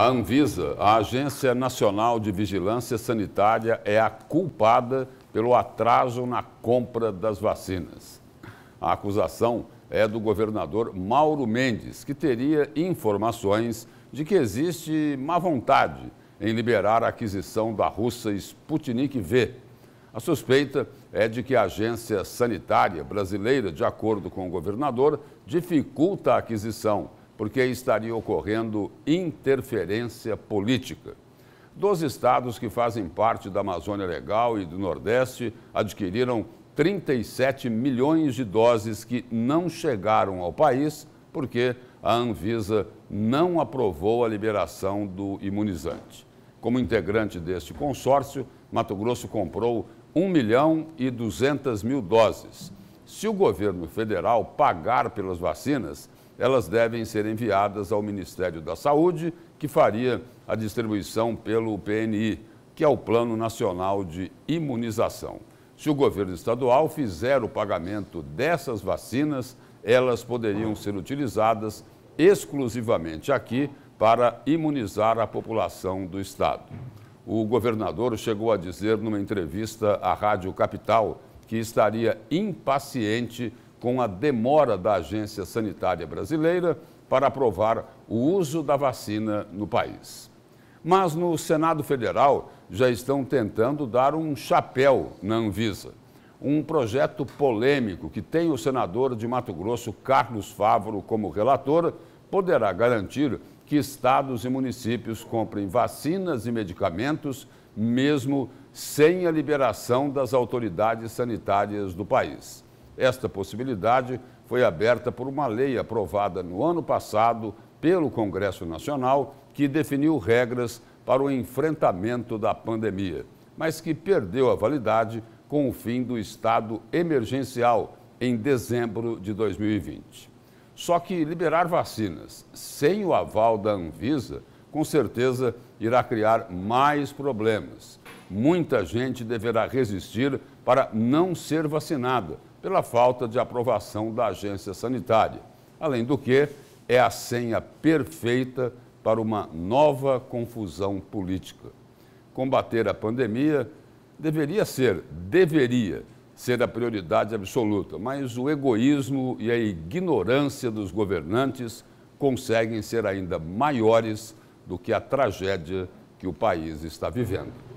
A Anvisa, a Agência Nacional de Vigilância Sanitária, é a culpada pelo atraso na compra das vacinas. A acusação é do governador Mauro Mendes, que teria informações de que existe má vontade em liberar a aquisição da russa Sputnik V. A suspeita é de que a agência sanitária brasileira, de acordo com o governador, dificulta a aquisição porque estaria ocorrendo interferência política. Dos estados que fazem parte da Amazônia Legal e do Nordeste adquiriram 37 milhões de doses que não chegaram ao país porque a Anvisa não aprovou a liberação do imunizante. Como integrante deste consórcio, Mato Grosso comprou 1 milhão e 200 mil doses. Se o governo federal pagar pelas vacinas, elas devem ser enviadas ao Ministério da Saúde, que faria a distribuição pelo PNI, que é o Plano Nacional de Imunização. Se o governo estadual fizer o pagamento dessas vacinas, elas poderiam ser utilizadas exclusivamente aqui para imunizar a população do estado. O governador chegou a dizer numa entrevista à Rádio Capital que estaria impaciente com a demora da Agência Sanitária Brasileira para aprovar o uso da vacina no país. Mas no Senado Federal já estão tentando dar um chapéu na Anvisa. Um projeto polêmico que tem o senador de Mato Grosso, Carlos Favaro, como relator, poderá garantir que estados e municípios comprem vacinas e medicamentos, mesmo sem a liberação das autoridades sanitárias do país. Esta possibilidade foi aberta por uma lei aprovada no ano passado pelo Congresso Nacional, que definiu regras para o enfrentamento da pandemia, mas que perdeu a validade com o fim do estado emergencial em dezembro de 2020. Só que liberar vacinas sem o aval da Anvisa, com certeza, irá criar mais problemas muita gente deverá resistir para não ser vacinada, pela falta de aprovação da agência sanitária. Além do que, é a senha perfeita para uma nova confusão política. Combater a pandemia deveria ser, deveria ser a prioridade absoluta, mas o egoísmo e a ignorância dos governantes conseguem ser ainda maiores do que a tragédia que o país está vivendo.